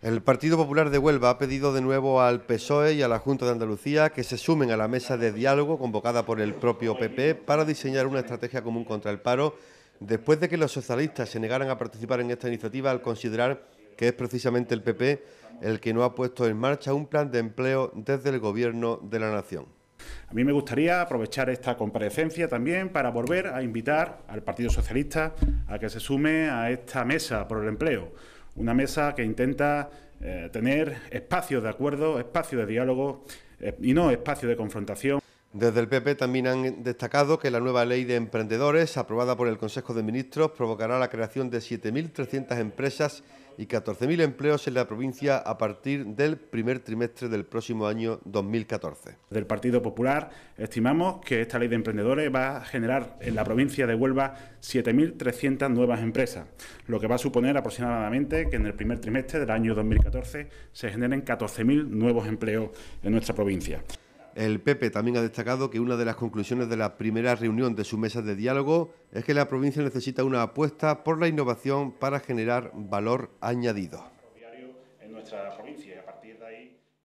El Partido Popular de Huelva ha pedido de nuevo al PSOE y a la Junta de Andalucía que se sumen a la mesa de diálogo convocada por el propio PP para diseñar una estrategia común contra el paro, después de que los socialistas se negaran a participar en esta iniciativa al considerar que es precisamente el PP el que no ha puesto en marcha un plan de empleo desde el Gobierno de la Nación. A mí me gustaría aprovechar esta comparecencia también para volver a invitar al Partido Socialista a que se sume a esta mesa por el empleo una mesa que intenta eh, tener espacios de acuerdo, espacio de diálogo eh, y no espacio de confrontación. Desde el PP también han destacado que la nueva ley de emprendedores, aprobada por el Consejo de Ministros, provocará la creación de 7.300 empresas y 14.000 empleos en la provincia a partir del primer trimestre del próximo año 2014. Del Partido Popular estimamos que esta ley de emprendedores va a generar en la provincia de Huelva 7.300 nuevas empresas, lo que va a suponer aproximadamente que en el primer trimestre del año 2014 se generen 14.000 nuevos empleos en nuestra provincia. El PP también ha destacado que una de las conclusiones de la primera reunión de su mesa de diálogo es que la provincia necesita una apuesta por la innovación para generar valor añadido.